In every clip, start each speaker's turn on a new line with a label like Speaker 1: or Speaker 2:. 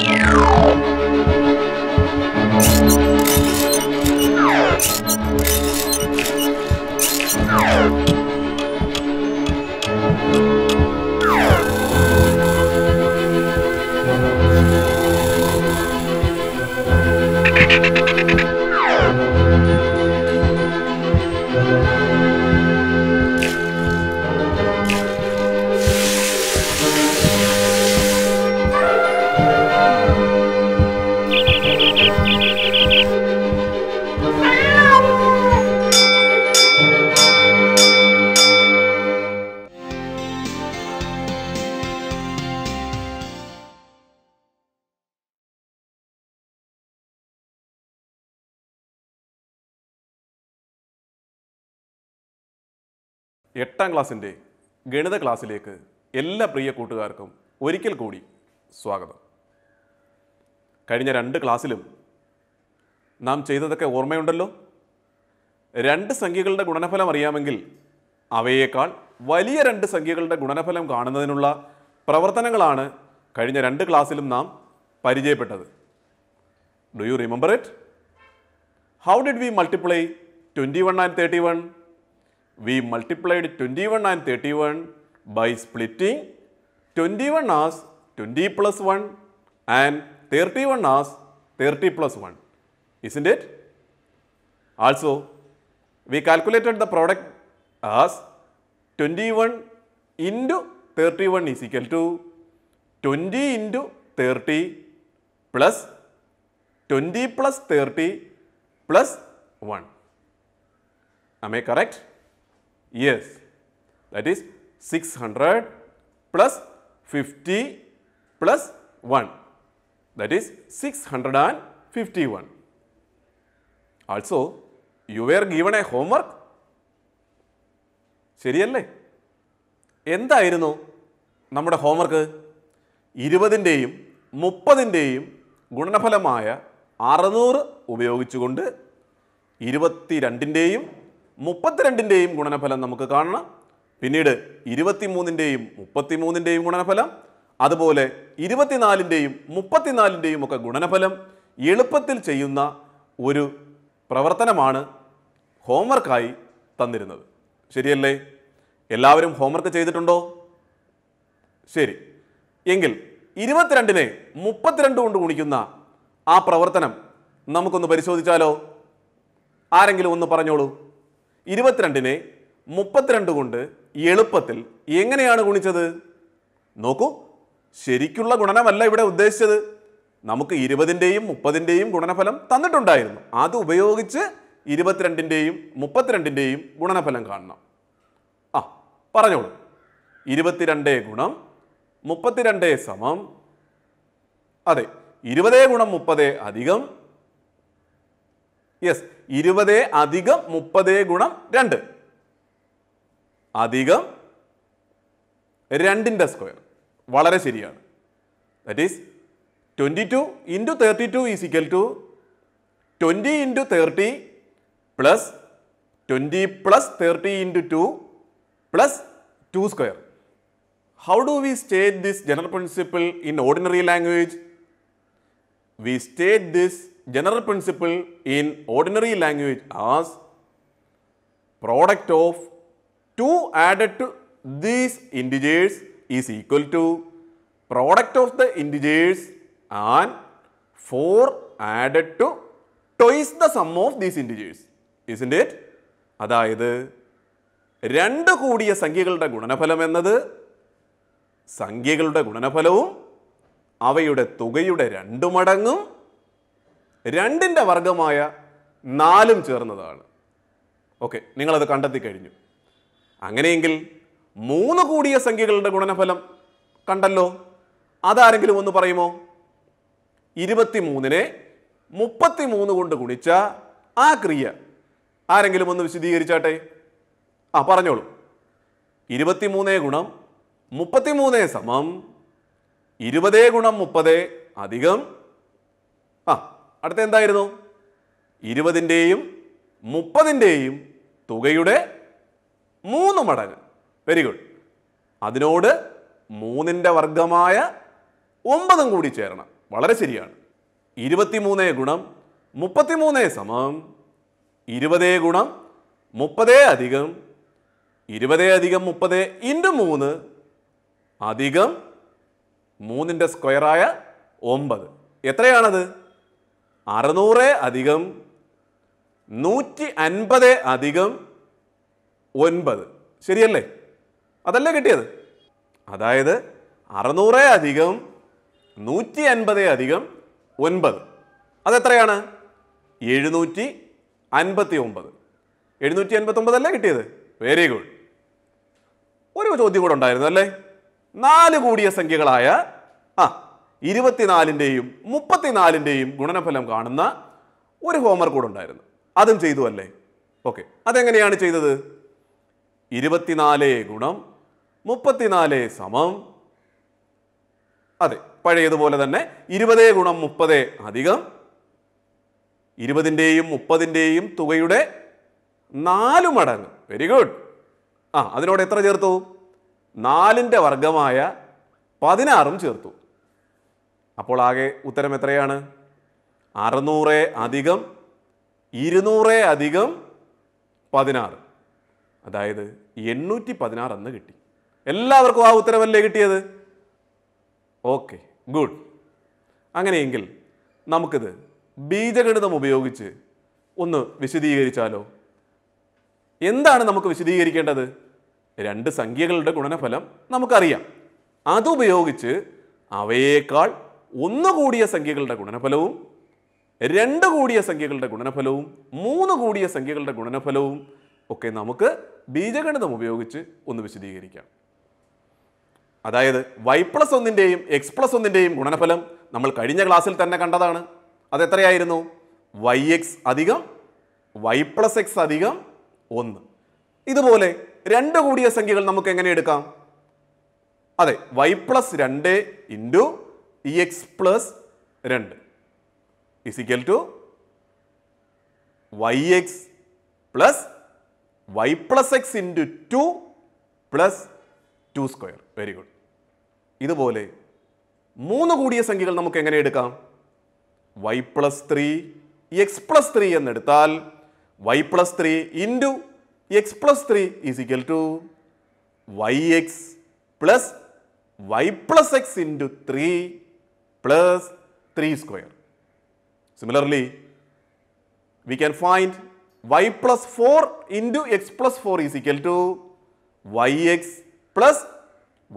Speaker 1: Yeah. എട്ടാം ക്ലാസ്സിൻ്റെ ഗണിത ക്ലാസ്സിലേക്ക് എല്ലാ പ്രിയ കൂട്ടുകാർക്കും ഒരിക്കൽ കൂടി സ്വാഗതം കഴിഞ്ഞ രണ്ട് ക്ലാസ്സിലും നാം ചെയ്തതൊക്കെ ഓർമ്മയുണ്ടല്ലോ രണ്ട് സംഖ്യകളുടെ ഗുണനഫലം അറിയാമെങ്കിൽ അവയേക്കാൾ വലിയ രണ്ട് സംഖ്യകളുടെ ഗുണനഫലം കാണുന്നതിനുള്ള പ്രവർത്തനങ്ങളാണ് കഴിഞ്ഞ രണ്ട് ക്ലാസ്സിലും നാം പരിചയപ്പെട്ടത് do you remember it how did we multiply twenty one and thirty one we multiplied 21 and 31 by splitting 21 as 20 plus 1 and 31 as 30 plus 1, isn't it? Also, we calculated the product as 21 into 31 is equal to 20 into 30 plus 20 plus 30 plus 1. Am I correct? Yes, that is 600 plus 50 plus 1 that is 651. Also, you were given a homework. ശരിയല്ലേ എന്തായിരുന്നു നമ്മുടെ homework ഇരുപതിൻ്റെയും മുപ്പതിൻ്റെയും ഗുണനഫലമായ അറുന്നൂറ് ഉപയോഗിച്ചുകൊണ്ട് ഇരുപത്തിരണ്ടിൻ്റെയും മുപ്പത്തിരണ്ടിൻ്റെയും ഗുണനഫലം നമുക്ക് കാണണം പിന്നീട് ഇരുപത്തിമൂന്നിൻ്റെയും മുപ്പത്തിമൂന്നിൻ്റെയും ഗുണനഫലം അതുപോലെ ഇരുപത്തിനാലിൻ്റെയും മുപ്പത്തിനാലിൻ്റെയും ഒക്കെ ഗുണനഫലം എളുപ്പത്തിൽ ചെയ്യുന്ന ഒരു പ്രവർത്തനമാണ് ഹോംവർക്കായി തന്നിരുന്നത് ശരിയല്ലേ എല്ലാവരും ഹോംവർക്ക് ചെയ്തിട്ടുണ്ടോ ശരി എങ്കിൽ ഇരുപത്തിരണ്ടിനെ മുപ്പത്തിരണ്ട് കൊണ്ട് ഗുണിക്കുന്ന ആ പ്രവർത്തനം നമുക്കൊന്ന് പരിശോധിച്ചാലോ ആരെങ്കിലും ഒന്ന് പറഞ്ഞോളൂ ഇരുപത്തിരണ്ടിനെ മുപ്പത്തിരണ്ട് കൊണ്ട് എളുപ്പത്തിൽ എങ്ങനെയാണ് ഗുണിച്ചത് നോക്കൂ ശരിക്കുള്ള ഗുണനമല്ല ഇവിടെ ഉദ്ദേശിച്ചത് നമുക്ക് ഇരുപതിൻ്റെയും മുപ്പതിൻ്റെയും ഗുണനഫലം തന്നിട്ടുണ്ടായിരുന്നു അത് ഉപയോഗിച്ച് ഇരുപത്തിരണ്ടിൻ്റെയും മുപ്പത്തിരണ്ടിൻ്റെയും ഗുണനഫലം കാണണം ആ പറഞ്ഞോളൂ ഇരുപത്തിരണ്ട് ഗുണം മുപ്പത്തിരണ്ട് സമം അതെ ഇരുപതേ ഗുണം മുപ്പതേ അധികം യെസ് ഇരുപതേ അധികം മുപ്പതേ ഗുണം രണ്ട് അധികം രണ്ടിൻ്റെ സ്ക്വയർ വളരെ ശരിയാണ് that is twenty two into thirty two is equal to twenty into thirty plus twenty plus thirty into two plus two square how do we state this general principle in ordinary language we state this general principle in ordinary language as product of 2 added to these integers is equal to product of the integers and 4 added to twice the sum of these integers. Isn't it? അതായത് രണ്ട് കൂടിയ സംഖ്യകളുടെ ഗുണനഫലം എന്നത് സംഖ്യകളുടെ ഗുണനഫലവും അവയുടെ തുകയുടെ രണ്ടു മടങ്ങും രണ്ടിൻ്റെ വർഗമായ നാലും ചേർന്നതാണ് ഓക്കെ നിങ്ങളത് കണ്ടെത്തി കഴിഞ്ഞു അങ്ങനെയെങ്കിൽ മൂന്ന് കൂടിയ സംഖ്യകളുടെ ഗുണനഫലം കണ്ടല്ലോ അതാരെങ്കിലും ഒന്ന് പറയുമോ മുപ്പത്തി മൂന്ന് കൊണ്ട് ഗുണിച്ച ആ ക്രിയ ആരെങ്കിലും ഒന്ന് വിശദീകരിച്ചാട്ടെ ആ പറഞ്ഞോളൂ മൂന്നേ ഗുണം മൂന്നേ സമം ഇരുപതേ ഗുണം മുപ്പതേ അധികം ആ അടുത്ത എന്തായിരുന്നു ഇരുപതിൻ്റെയും മുപ്പതിൻ്റെയും തുകയുടെ മൂന്ന് മടങ്ങ് വെരി ഗുഡ് അതിനോട് മൂന്നിൻ്റെ വർഗമായ ഒമ്പതും കൂടി ചേരണം വളരെ ശരിയാണ് ഇരുപത്തിമൂന്ന് ഗുണം മുപ്പത്തിമൂന്ന് സമം ഇരുപതേ ഗുണം മുപ്പതേ അധികം ഇരുപതേ അധികം മുപ്പത് ഇൻറ്റു മൂന്ന് അധികം മൂന്നിൻ്റെ സ്ക്വയറായ ഒമ്പത് എത്രയാണത് അറുന്നൂറ് അധികം നൂറ്റി അൻപത് അധികം ഒൻപത് ശരിയല്ലേ അതല്ലേ കിട്ടിയത് അതായത് അറുന്നൂറ് അധികം നൂറ്റി അൻപത് അധികം ഒൻപത് അതെത്രയാണ് എഴുന്നൂറ്റി അൻപത്തി ഒമ്പത് എഴുന്നൂറ്റി അൻപത്തി ഒമ്പതല്ലേ കിട്ടിയത് വെരി ഗുഡ് ഒരു ചോദ്യം കൂടെ ഉണ്ടായിരുന്നു അല്ലേ നാല് കൂടിയ സംഖ്യകളായ ആ ഇരുപത്തിനാലിൻ്റെയും മുപ്പത്തിനാലിൻ്റെയും ഗുണനഫലം കാണുന്ന ഒരു ഹോംവർക്ക് കൂടെ ഉണ്ടായിരുന്നു അതും ചെയ്തു അല്ലേ ഓക്കെ അതെങ്ങനെയാണ് ചെയ്തത് ഇരുപത്തിനാല് ഗുണം മുപ്പത്തിനാല് സമം അതെ പഴയതുപോലെ തന്നെ ഇരുപത് ഗുണം മുപ്പത് അധികം ഇരുപതിൻ്റെയും മുപ്പതിൻ്റെയും തുകയുടെ നാല് മടങ്ങ് വെരി ഗുഡ് ആ അതിനോട് എത്ര ചേർത്തു നാലിൻ്റെ വർഗമായ പതിനാറും ചേർത്തു അപ്പോൾ ആകെ ഉത്തരം എത്രയാണ് അറുന്നൂറ് അധികം ഇരുന്നൂറ് അധികം പതിനാറ് അതായത് എണ്ണൂറ്റി പതിനാറ് എന്ന് കിട്ടി എല്ലാവർക്കും ആ ഉത്തരവല്ലേ കിട്ടിയത് ഓക്കെ ഗുഡ് അങ്ങനെയെങ്കിൽ നമുക്കിത് ബീജഗണിതം ഉപയോഗിച്ച് ഒന്ന് വിശദീകരിച്ചാലോ എന്താണ് നമുക്ക് വിശദീകരിക്കേണ്ടത് രണ്ട് സംഖ്യകളുടെ ഗുണനഫലം നമുക്കറിയാം അതുപയോഗിച്ച് അവയേക്കാൾ ഒന്ന് കൂടിയ സംഖ്യകളുടെ ഗുണനഫലവും രണ്ട് കൂടിയ സംഖ്യകളുടെ ഗുണനഫലവും മൂന്ന് കൂടിയ സംഖ്യകളുടെ ഗുണനഫലവും ഒക്കെ നമുക്ക് ബീജഗണിതം ഉപയോഗിച്ച് ഒന്ന് വിശദീകരിക്കാം അതായത് വൈ പ്ലസ് ഒന്നിൻ്റെയും എക്സ് പ്ലസ് ഒന്നിൻ്റെയും ഗുണനഫലം നമ്മൾ കഴിഞ്ഞ ക്ലാസ്സിൽ തന്നെ കണ്ടതാണ് അതെത്രയായിരുന്നു വൈ എക്സ് അധികം വൈ പ്ലസ് എക്സ് അധികം ഒന്ന് ഇതുപോലെ രണ്ട് കൂടിയ സംഖ്യകൾ നമുക്ക് എങ്ങനെ എടുക്കാം അതെ വൈ പ്ലസ് രണ്ട് ഇൻറ്റു ഇ എക്സ് പ്ലസ് രണ്ട് is equal to y x plus y plus x into two plus two square very good ഇതുപോലെ മൂന്ന് കൂടിയ സംഖ്യകൾ നമുക്ക് എങ്ങനെ എടുക്കാം y plus three x plus three എന്നെടുത്താൽ y plus three into x plus three is equal to y x plus y plus x into three plus 3 square. Similarly, we can find y plus 4 into x plus 4 is equal to yx plus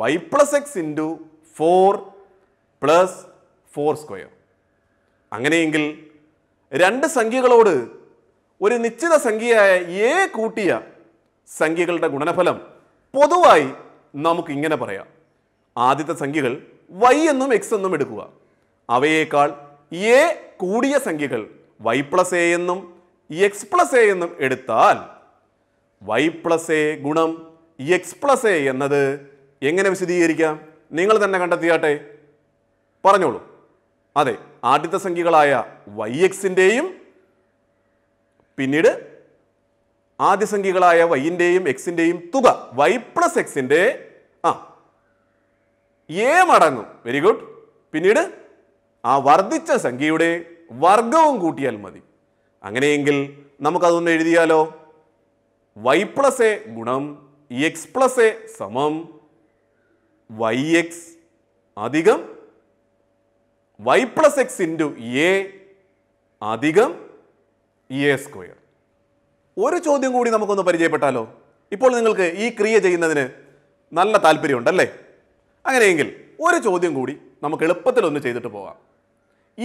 Speaker 1: y plus x into 4 plus 4 square. അങ്ങനെയെങ്കിൽ രണ്ട് സംഖ്യകളോട് ഒരു നിശ്ചിത സംഖ്യയായ A കൂട്ടിയ സംഖ്യകളുടെ ഗുണനഫലം പൊതുവായി നമുക്ക് ഇങ്ങനെ പറയാം ആദ്യത്തെ സംഖ്യകൾ വൈ എന്നും എക്സ് എന്നും എടുക്കുക അവയേക്കാൾ എ കൂടിയ സംഖ്യകൾ വൈ പ്ലസ് എ എന്നും എക്സ് പ്ലസ് എ എന്നും എടുത്താൽ വൈ പ്ലസ് എ ഗുണം എക്സ് പ്ലസ് എ എന്നത് എങ്ങനെ വിശദീകരിക്കാം നിങ്ങൾ തന്നെ കണ്ടെത്തിയാട്ടെ പറഞ്ഞോളൂ അതെ ആദ്യത്തെ സംഖ്യകളായ വൈ എക്സിൻ്റെയും പിന്നീട് ആദ്യ സംഖ്യകളായ വൈൻ്റെയും എക്സിൻ്റെയും തുക വൈ പ്ലസ് എക്സിൻ്റെ ആ എ മടങ്ങും വെരി ഗുഡ് പിന്നീട് ആ വർദ്ധിച്ച സംഖ്യയുടെ വർഗവും കൂട്ടിയാൽ മതി അങ്ങനെയെങ്കിൽ നമുക്കതൊന്ന് എഴുതിയാലോ വൈ പ്ലസ് എ ഗുണം എക്സ് പ്ലസ് എ സമം വൈ എക്സ് അധികം Y plus x into a അധികം എ സ്ക്വയർ ഒരു ചോദ്യം കൂടി നമുക്കൊന്ന് പരിചയപ്പെട്ടാലോ ഇപ്പോൾ നിങ്ങൾക്ക് ഈ ക്രിയ ചെയ്യുന്നതിന് നല്ല താല്പര്യമുണ്ടല്ലേ അങ്ങനെയെങ്കിൽ ഒരു ചോദ്യം കൂടി നമുക്ക് എളുപ്പത്തിൽ ഒന്ന് ചെയ്തിട്ട് പോകാം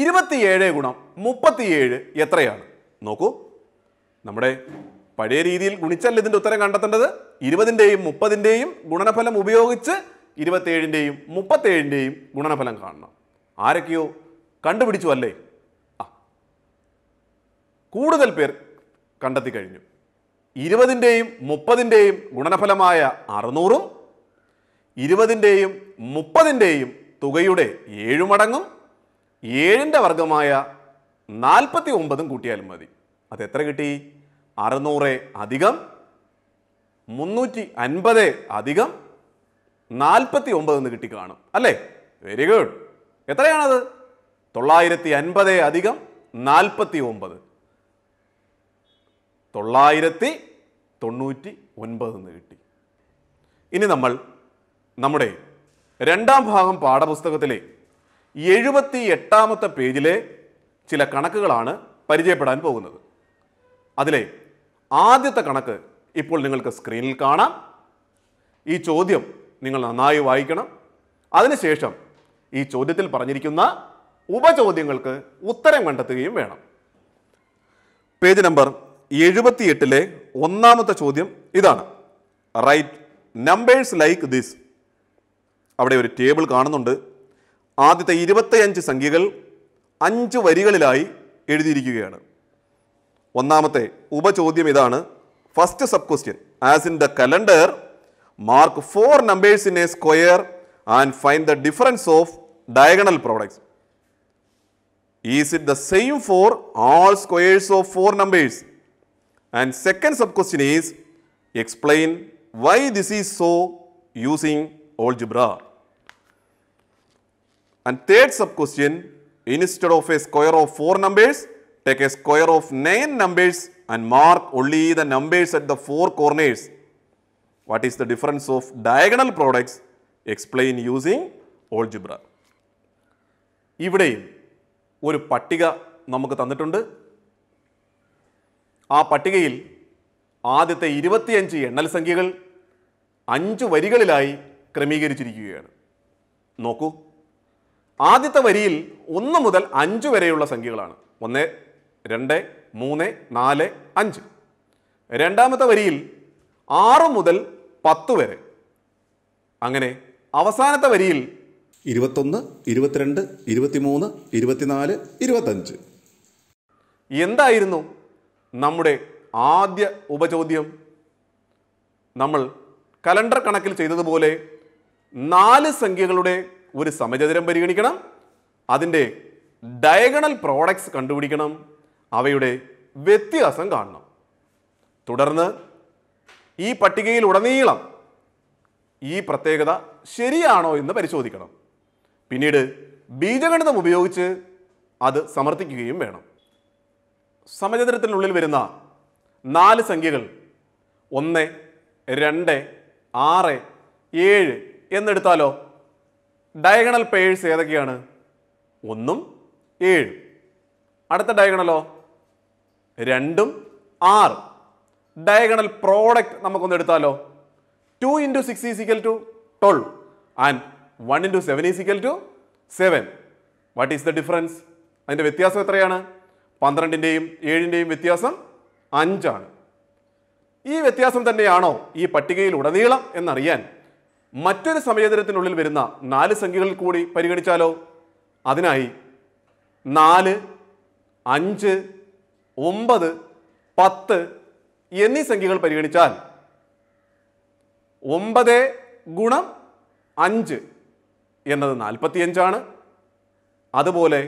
Speaker 1: ഇരുപത്തിയേഴ് ഗുണം മുപ്പത്തിയേഴ് എത്രയാണ് നോക്കൂ നമ്മുടെ പഴയ രീതിയിൽ ഗുണിച്ചല്ല ഇതിൻ്റെ ഉത്തരം കണ്ടെത്തേണ്ടത് ഇരുപതിൻ്റെയും മുപ്പതിൻ്റെയും ഗുണനഫലം ഉപയോഗിച്ച് ഇരുപത്തേഴിൻ്റെയും മുപ്പത്തേഴിൻ്റെയും ഗുണനഫലം കാണണം ആരൊക്കെയോ കണ്ടുപിടിച്ചു അല്ലേ ആ കൂടുതൽ പേർ കണ്ടെത്തി കഴിഞ്ഞു ഇരുപതിൻ്റെയും മുപ്പതിൻ്റെയും ഗുണനഫലമായ അറുന്നൂറും ഇരുപതിൻ്റെയും മുപ്പതിൻ്റെയും തുകയുടെ ഏഴു മടങ്ങും ഏഴിൻ്റെ വർഗമായ നാൽപ്പത്തി ഒമ്പതും കൂട്ടിയാലും മതി അത് എത്ര കിട്ടി അറുന്നൂറ് അധികം മുന്നൂറ്റി അൻപത് അധികം നാൽപ്പത്തി ഒമ്പത് എന്ന് കിട്ടി കാണും അല്ലേ വെരി ഗുഡ് എത്രയാണത് തൊള്ളായിരത്തി അൻപത് അധികം നാൽപ്പത്തി ഒമ്പത് തൊള്ളായിരത്തി തൊണ്ണൂറ്റി ഒൻപത് എന്ന് കിട്ടി ഇനി നമ്മൾ നമ്മുടെ രണ്ടാം ഭാഗം പാഠപുസ്തകത്തിലെ എഴുപത്തി എട്ടാമത്തെ പേജിലെ ചില കണക്കുകളാണ് പരിചയപ്പെടാൻ പോകുന്നത് അതിലെ ആദ്യത്തെ കണക്ക് ഇപ്പോൾ നിങ്ങൾക്ക് സ്ക്രീനിൽ കാണാം ഈ ചോദ്യം നിങ്ങൾ നന്നായി വായിക്കണം അതിനുശേഷം ഈ ചോദ്യത്തിൽ പറഞ്ഞിരിക്കുന്ന ഉപചോദ്യങ്ങൾക്ക് ഉത്തരം കണ്ടെത്തുകയും വേണം പേജ് നമ്പർ എഴുപത്തിയെട്ടിലെ ഒന്നാമത്തെ ചോദ്യം ഇതാണ് റൈറ്റ് നമ്പേഴ്സ് ലൈക്ക് ദിസ് അവിടെ ഒരു ടേബിൾ കാണുന്നുണ്ട് ആദ്യത്തെ ഇരുപത്തിയഞ്ച് സംഖ്യകൾ അഞ്ച് വരികളിലായി എഴുതിയിരിക്കുകയാണ് ഒന്നാമത്തെ ഉപചോദ്യം ഇതാണ് first sub question as in the calendar mark four numbers in a square and find the difference of diagonal products is it the same for all squares of four numbers and second sub question is explain why this is so using algebra And third sub-question, instead of a square of 4 numbers, take a square of 9 numbers and mark only the numbers at the 4 corners. What is the difference of diagonal products? Explain using algebra. ഇവിടെ ഒരു പട്ടിക നമുക്ക് തന്നിട്ടുണ്ട് ആ പട്ടികയിൽ ആദ്യത്തെ ഇരുപത്തിയഞ്ച് എണ്ണൽ സംഖ്യകൾ അഞ്ച് വരികളിലായി ക്രമീകരിച്ചിരിക്കുകയാണ് നോക്കൂ ആദ്യത്തെ വരിയിൽ ഒന്ന് മുതൽ അഞ്ച് വരെയുള്ള സംഖ്യകളാണ് ഒന്ന് രണ്ട് മൂന്ന് നാല് അഞ്ച് രണ്ടാമത്തെ വരിയിൽ ആറ് മുതൽ പത്ത് വരെ അങ്ങനെ അവസാനത്തെ വരിയിൽ ഇരുപത്തൊന്ന് ഇരുപത്തിരണ്ട് ഇരുപത്തിമൂന്ന് ഇരുപത്തിനാല് ഇരുപത്തഞ്ച് എന്തായിരുന്നു നമ്മുടെ ആദ്യ ഉപചോദ്യം നമ്മൾ കലണ്ടർ കണക്കിൽ ചെയ്തതുപോലെ നാല് സംഖ്യകളുടെ ഒരു സമചതുരം പരിഗണിക്കണം അതിൻ്റെ ഡയഗണൽ പ്രോഡക്ട്സ് കണ്ടുപിടിക്കണം അവയുടെ വ്യത്യാസം കാണണം തുടർന്ന് ഈ പട്ടികയിൽ ഉടനീളം ഈ പ്രത്യേകത ശരിയാണോ എന്ന് പരിശോധിക്കണം പിന്നീട് ബീജഗണിതം ഉപയോഗിച്ച് അത് സമർത്ഥിക്കുകയും വേണം സമചതുരത്തിനുള്ളിൽ വരുന്ന നാല് സംഖ്യകൾ ഒന്ന് രണ്ട് ആറ് ഏഴ് എന്നെടുത്താലോ ഡയഗണൽ പേഴ്സ് ഏതൊക്കെയാണ് ഒന്നും ഏഴും അടുത്ത ഡയഗണലോ രണ്ടും ആറ് ഡയഗണൽ പ്രോഡക്റ്റ് നമുക്കൊന്ന് എടുത്താലോ two into six is equal to twelve and one into seven is equal to seven what is the difference അതിൻ്റെ വ്യത്യാസം എത്രയാണ് പന്ത്രണ്ടിൻ്റെയും ഏഴിൻ്റെയും വ്യത്യാസം അഞ്ചാണ് ഈ വ്യത്യാസം തന്നെയാണോ ഈ പട്ടികയിൽ ഉടനീളം എന്നറിയാൻ മറ്റൊരു സമയതരത്തിനുള്ളിൽ വരുന്ന നാല് സംഖ്യകളിൽ കൂടി പരിഗണിച്ചാലോ അതിനായി നാല് അഞ്ച് ഒമ്പത് പത്ത് എന്നീ സംഖ്യകൾ പരിഗണിച്ചാൽ ഒമ്പത് ഗുണം അഞ്ച് എന്നത് നാൽപ്പത്തിയഞ്ചാണ് അതുപോലെ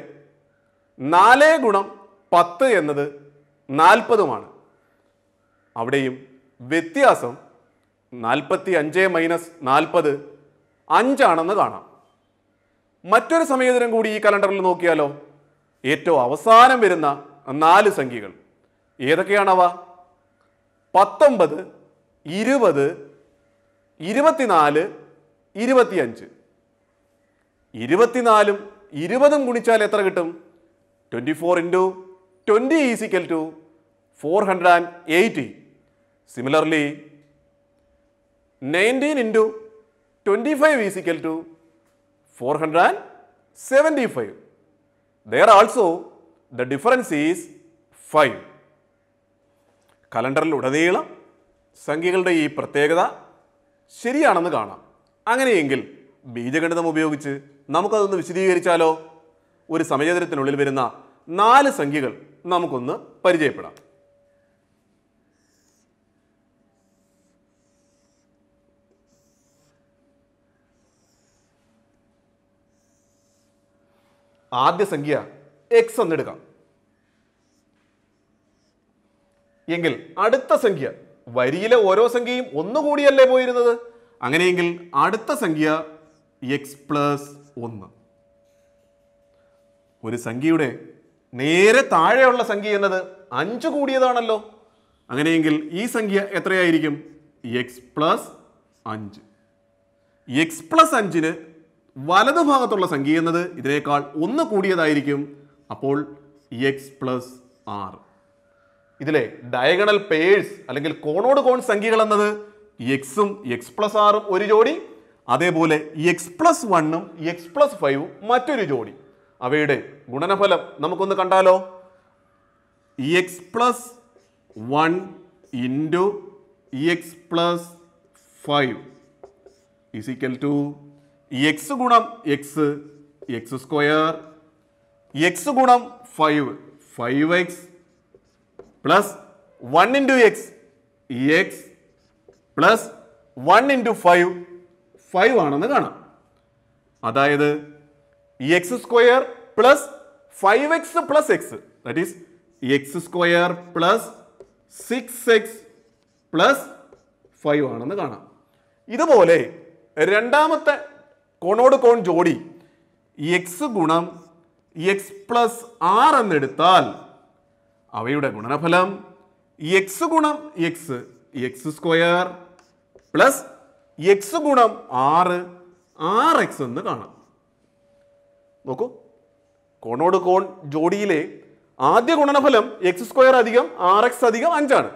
Speaker 1: നാല് ഗുണം പത്ത് എന്നത് നാൽപ്പതുമാണ് അവിടെയും വ്യത്യാസം നാൽപ്പത്തി അഞ്ച് മൈനസ് നാൽപ്പത് അഞ്ചാണെന്ന് കാണാം മറ്റൊരു സമയത്തിനും കൂടി ഈ കലണ്ടറിൽ നോക്കിയാലോ ഏറ്റവും അവസാനം വരുന്ന നാല് സംഖ്യകൾ ഏതൊക്കെയാണവ പത്തൊമ്പത് ഇരുപത് ഇരുപത്തിനാല് ഇരുപത്തിയഞ്ച് ഇരുപത്തിനാലും ഇരുപതും ഗുണിച്ചാൽ എത്ര കിട്ടും twenty four into twenty is equal to four hundred and eighty similarly nineteen into twenty five is equal to four hundred and seventy five there also the difference is five കലണ്ടറിൽ ഉടനീളം സംഖ്യകളുടെ ഈ പ്രത്യേകത ശരിയാണെന്ന് കാണാം അങ്ങനെയെങ്കിൽ ബീജഗണിതം ഉപയോഗിച്ച് നമുക്കതൊന്ന് വിശദീകരിച്ചാലോ ഒരു സമചതുരത്തിനുള്ളിൽ വരുന്ന നാല് സംഖ്യകൾ നമുക്കൊന്ന് പരിചയപ്പെടാം ആദ്യ സംഖ്യ എക്സ് എന്നെടുക്കാം എങ്കിൽ അടുത്ത സംഖ്യ വരിയിലെ ഓരോ സംഖ്യയും ഒന്നുകൂടിയല്ലേ പോയിരുന്നത് അങ്ങനെയെങ്കിൽ അടുത്ത സംഖ്യ എക്സ് പ്ലസ് ഒന്ന് ഒരു സംഖ്യയുടെ നേരെ താഴെയുള്ള സംഖ്യ എന്നത് അഞ്ച് കൂടിയതാണല്ലോ അങ്ങനെയെങ്കിൽ ഈ സംഖ്യ എത്രയായിരിക്കും എക്സ് പ്ലസ് അഞ്ച് എക്സ് പ്ലസ് അഞ്ചിന് വലതുഭാഗത്തുള്ള സംഖ്യ എന്നത് ഇതിനേക്കാൾ ഒന്ന് കൂടിയതായിരിക്കും അപ്പോൾ എക്സ് പ്ലസ് ആർ ഇതിലെ ഡയഗണൽ പേഴ്സ് അല്ലെങ്കിൽ കോണോട് കോൺ സംഖ്യകൾ എന്നത് എക്സും എക്സ് പ്ലസ് ആറും ഒരു ജോഡി അതേപോലെ എക്സ് പ്ലസ് വണ്ണും എക്സ് പ്ലസ് ഫൈവും മറ്റൊരു ജോഡി അവയുടെ ഗുണനഫലം നമുക്കൊന്ന് കണ്ടാലോ x plus one into x plus five is equal to x ഗുണം എക്സ് എക്സ് സ്ക്വയർ എക്സ് ഗുണം five five x plus one into x x plus one into five five ആണെന്ന് കാണാം അതായത് x square plus five x plus x that is x square plus six x plus five ആണെന്ന് കാണാം ഇതുപോലെ രണ്ടാമത്തെ കോണോട് കോൺ ജോഡി എക്സ് ഗുണം എക്സ് പ്ലസ് ആർ എന്നെടുത്താൽ അവയുടെ ഗുണനഫലം എക്സ് ഗുണം x x square plus x ഗുണം ആറ് ആർ എക്സ് എന്ന് കാണാം നോക്കൂ കോണോട് കോൺ ജോഡിയിലെ ആദ്യ ഗുണനഫലം എക്സ് സ്ക്വയർ അധികം ആർ എക്സ് അധികം അഞ്ചാണ്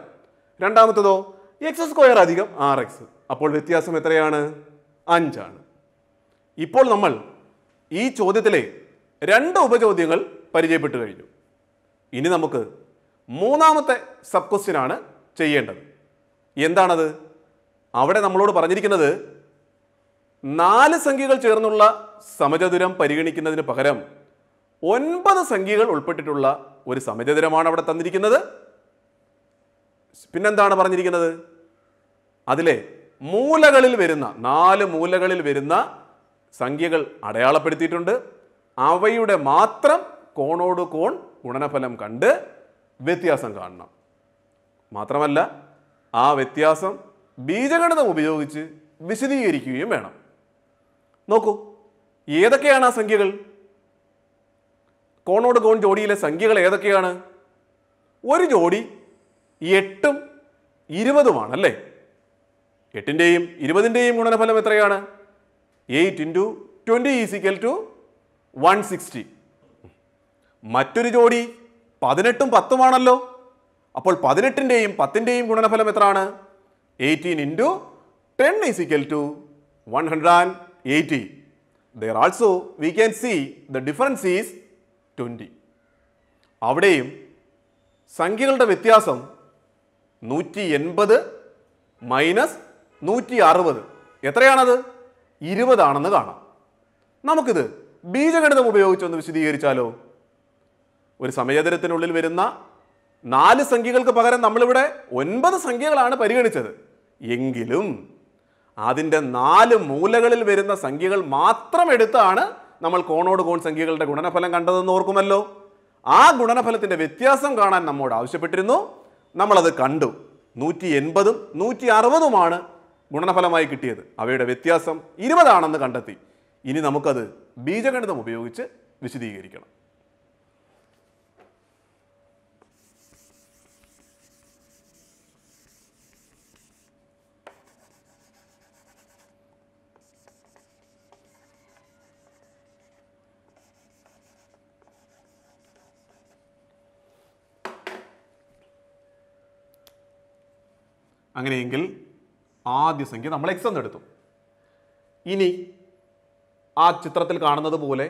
Speaker 1: രണ്ടാമത്തതോ എക്സ് സ്ക്വയർ അധികം ആർ എക്സ് അപ്പോൾ വ്യത്യാസം എത്രയാണ് അഞ്ചാണ് ഇപ്പോൾ നമ്മൾ ഈ ചോദ്യത്തിലെ രണ്ട് ഉപചോദ്യങ്ങൾ പരിചയപ്പെട്ടു കഴിഞ്ഞു ഇനി നമുക്ക് മൂന്നാമത്തെ സബ് ക്വസ്റ്റ്യൻ ആണ് ചെയ്യേണ്ടത് എന്താണത് അവിടെ നമ്മളോട് പറഞ്ഞിരിക്കുന്നത് നാല് സംഖ്യകൾ ചേർന്നുള്ള സമചതുരം പരിഗണിക്കുന്നതിന് പകരം ഒൻപത് സംഖ്യകൾ ഉൾപ്പെട്ടിട്ടുള്ള ഒരു സമചതുരമാണ് അവിടെ തന്നിരിക്കുന്നത് പിന്നെന്താണ് പറഞ്ഞിരിക്കുന്നത് അതിലെ മൂലകളിൽ വരുന്ന നാല് മൂലകളിൽ വരുന്ന സംഖ്യകൾ അടയാളപ്പെടുത്തിയിട്ടുണ്ട് അവയുടെ മാത്രം കോണോട് കോൺ ഗുണനഫലം കണ്ട് വ്യത്യാസം കാണണം മാത്രമല്ല ആ വ്യത്യാസം ബീജഗണിതം ഉപയോഗിച്ച് വിശദീകരിക്കുകയും വേണം നോക്കൂ ഏതൊക്കെയാണ് ആ സംഖ്യകൾ കോണോട് കോൺ ജോഡിയിലെ സംഖ്യകൾ ഏതൊക്കെയാണ് ഒരു ജോഡി എട്ടും ഇരുപതുമാണല്ലേ എട്ടിൻ്റെയും ഇരുപതിൻ്റെയും ഗുണനഫലം എത്രയാണ് eight into twenty is equal to one sixty മറ്റൊരു ജോഡി പതിനെട്ടും പത്തുമാണല്ലോ അപ്പോൾ പതിനെട്ടിൻ്റെയും പത്തിൻ്റെയും ഗുണനഫലം എത്രയാണ് eighteen into ten is equal to one hundred and eighty there also we can see the difference is twenty അവിടെയും സംഖ്യകളുടെ വ്യത്യാസം നൂറ്റി എൺപത് മൈനസ് നൂറ്റി അറുപത് എത്രയാണത് ഇരുപതാണെന്ന് കാണാം നമുക്കിത് ബീജഗണിതം ഉപയോഗിച്ചൊന്ന് വിശദീകരിച്ചാലോ ഒരു സമയതരത്തിനുള്ളിൽ വരുന്ന നാല് സംഖ്യകൾക്ക് പകരം നമ്മളിവിടെ ഒൻപത് സംഖ്യകളാണ് പരിഗണിച്ചത് എങ്കിലും അതിൻ്റെ നാല് മൂലകളിൽ വരുന്ന സംഖ്യകൾ മാത്രം എടുത്താണ് നമ്മൾ കോണോട് കോൺ സംഖ്യകളുടെ ഗുണനഫലം കണ്ടതെന്ന് ഓർക്കുമല്ലോ ആ ഗുണനഫലത്തിൻ്റെ വ്യത്യാസം കാണാൻ നമ്മോട് ആവശ്യപ്പെട്ടിരുന്നു നമ്മളത് കണ്ടു നൂറ്റി എൺപതും നൂറ്റി അറുപതുമാണ് ഗുണനഫലമായി കിട്ടിയത് അവയുടെ വ്യത്യാസം ഇരുപതാണെന്ന് കണ്ടെത്തി ഇനി നമുക്കത് ബീജഗണിതം ഉപയോഗിച്ച് വിശദീകരിക്കണം അങ്ങനെയെങ്കിൽ ആദ്യ സംഖ്യ നമ്മൾ എക്സ് എന്നെടുത്തു ഇനി ആ ചിത്രത്തിൽ കാണുന്നത് പോലെ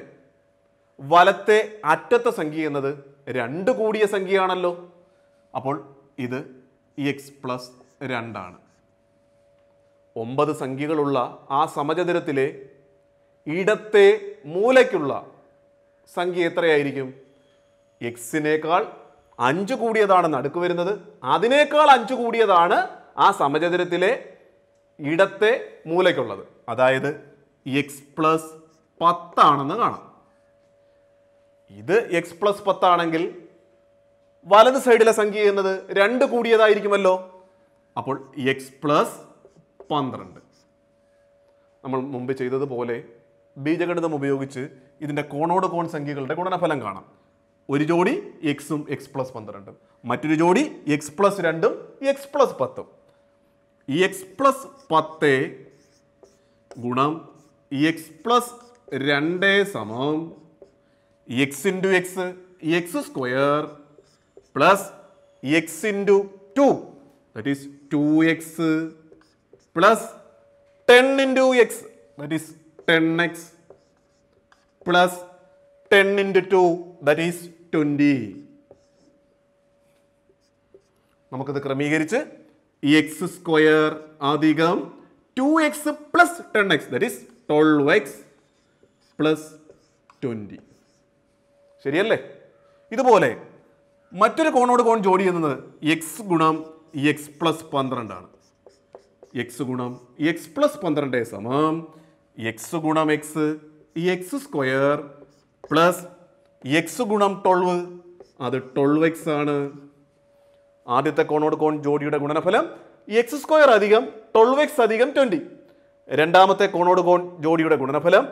Speaker 1: വലത്തെ അറ്റത്തെ സംഖ്യ എന്നത് രണ്ട് കൂടിയ സംഖ്യയാണല്ലോ അപ്പോൾ ഇത് എക്സ് പ്ലസ് രണ്ടാണ് ഒമ്പത് സംഖ്യകളുള്ള ആ സമചതുരത്തിലെ ഇടത്തെ മൂലയ്ക്കുള്ള സംഖ്യ എത്രയായിരിക്കും എക്സിനേക്കാൾ അഞ്ച് കൂടിയതാണ് നടുക്ക് വരുന്നത് അതിനേക്കാൾ അഞ്ച് കൂടിയതാണ് ആ സമചതുരത്തിലെ ഇടത്തെ മൂലയ്ക്കുള്ളത് അതായത് എക്സ് പ്ലസ് പത്താണെന്ന് കാണാം ഇത് എക്സ് പ്ലസ് പത്താണെങ്കിൽ വലത് സൈഡിലെ സംഖ്യ എന്നത് രണ്ട് കൂടിയതായിരിക്കുമല്ലോ അപ്പോൾ എക്സ് പ്ലസ് പന്ത്രണ്ട് നമ്മൾ മുമ്പ് ചെയ്തതുപോലെ ബീജഗണിതം ഉപയോഗിച്ച് ഇതിൻ്റെ കോണോട് കോൺ സംഖ്യകളുടെ ഗുണനഫലം കാണാം ഒരു ജോഡി എക്സും എക്സ് പ്ലസ് പന്ത്രണ്ടും മറ്റൊരു ജോഡി എക്സ് പ്ലസ് രണ്ടും എക്സ് പ്ലസ് പത്തും എക്സ് e പ്ലസ് പത്ത് ഗുണം എക്സ് e പ്ലസ് രണ്ട് സമം x into x x square plus x into two that is two x plus ten into x that is ten x plus ten into two that is twenty നമുക്കത് ക്രമീകരിച്ച് x square അധികം two x plus ten x that twelve x plus twenty ശരിയല്ലേ ഇതുപോലെ മറ്റൊരു കോണോട് കോൺ ജോഡി ചെയ്യുന്നത് എക്സ് ഗുണം എക്സ് പ്ലസ് പന്ത്രണ്ടാണ് എക്സ് ഗുണം എക്സ് പ്ലസ് പന്ത്രണ്ട് സമം എക്സ് ഗുണം x x square plus x ഗുണം ട്വൽവ് അത് ട്വൽവ് എക്സ് ആണ് ആദ്യത്തെ കോണോട് കോൺ ജോഡിയുടെ ഗുണനഫലം എക്സ് സ്ക്വയർ അധികം ട്വൽവ് എക്സ് അധികം ട്വൻറ്റി രണ്ടാമത്തെ കോണോട് കോൺ ജോഡിയുടെ ഗുണനഫലം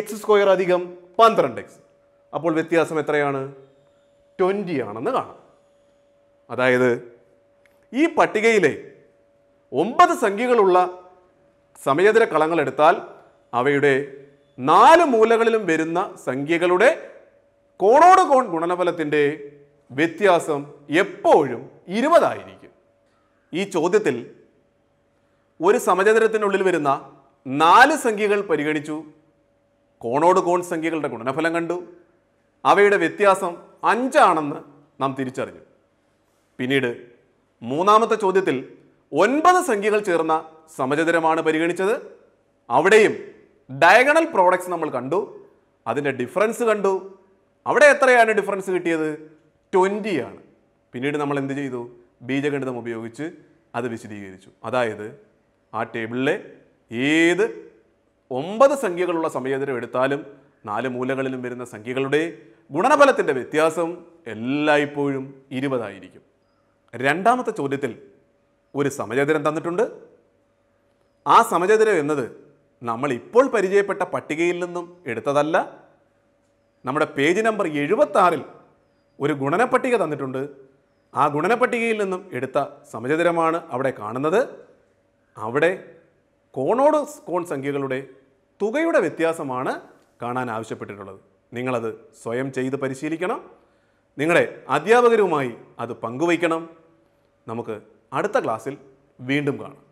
Speaker 1: എക്സ് സ്ക്വയർ അധികം പന്ത്രണ്ട് എക്സ് അപ്പോൾ വ്യത്യാസം എത്രയാണ് ട്വൻറ്റി ആണെന്ന് കാണാം അതായത് ഈ പട്ടികയിലെ ഒമ്പത് സംഖ്യകളുള്ള സമയതര കളങ്ങൾ എടുത്താൽ അവയുടെ നാല് മൂലകളിലും വരുന്ന സംഖ്യകളുടെ കോണോട് കോൺ ഗുണനഫലത്തിൻ്റെ വ്യത്യാസം എപ്പോഴും ഇരുപതായിരിക്കും ഈ ചോദ്യത്തിൽ ഒരു സമചതുരത്തിനുള്ളിൽ വരുന്ന നാല് സംഖ്യകൾ പരിഗണിച്ചു കോണോട് കോൺ സംഖ്യകളുടെ ഗുണനഫലം കണ്ടു അവയുടെ വ്യത്യാസം അഞ്ചാണെന്ന് നാം തിരിച്ചറിഞ്ഞു പിന്നീട് മൂന്നാമത്തെ ചോദ്യത്തിൽ ഒൻപത് സംഖ്യകൾ ചേർന്ന സമചതുരമാണ് പരിഗണിച്ചത് അവിടെയും ഡയഗണൽ പ്രോഡക്ട്സ് നമ്മൾ കണ്ടു അതിൻ്റെ ഡിഫറൻസ് കണ്ടു അവിടെ എത്രയാണ് ഡിഫറൻസ് കിട്ടിയത് ട്വൻറ്റിയാണ് പിന്നീട് നമ്മൾ എന്ത് ചെയ്തു ബീജഗണിതം ഉപയോഗിച്ച് അത് വിശദീകരിച്ചു അതായത് ആ ടേബിളിലെ ഏത് ഒമ്പത് സംഖ്യകളുള്ള സമയതരം എടുത്താലും നാല് മൂലകളിലും വരുന്ന സംഖ്യകളുടെ ഗുണനഫലത്തിൻ്റെ വ്യത്യാസം എല്ലായ്പ്പോഴും ഇരുപതായിരിക്കും രണ്ടാമത്തെ ചോദ്യത്തിൽ ഒരു സമചതുരം തന്നിട്ടുണ്ട് ആ സമചതുരം എന്നത് നമ്മൾ ഇപ്പോൾ പരിചയപ്പെട്ട പട്ടികയിൽ നിന്നും എടുത്തതല്ല നമ്മുടെ പേജ് നമ്പർ എഴുപത്താറിൽ ഒരു ഗുണനപ്പട്ടിക തന്നിട്ടുണ്ട് ആ ഗുണനപ്പട്ടികയിൽ നിന്നും എടുത്ത സമചതുരമാണ് അവിടെ കാണുന്നത് അവിടെ കോണോട് കോൺ സംഖ്യകളുടെ തുകയുടെ വ്യത്യാസമാണ് കാണാൻ ആവശ്യപ്പെട്ടിട്ടുള്ളത് നിങ്ങളത് സ്വയം ചെയ്ത് പരിശീലിക്കണം നിങ്ങളുടെ അധ്യാപകരുമായി അത് പങ്കുവയ്ക്കണം നമുക്ക് അടുത്ത ക്ലാസ്സിൽ വീണ്ടും കാണാം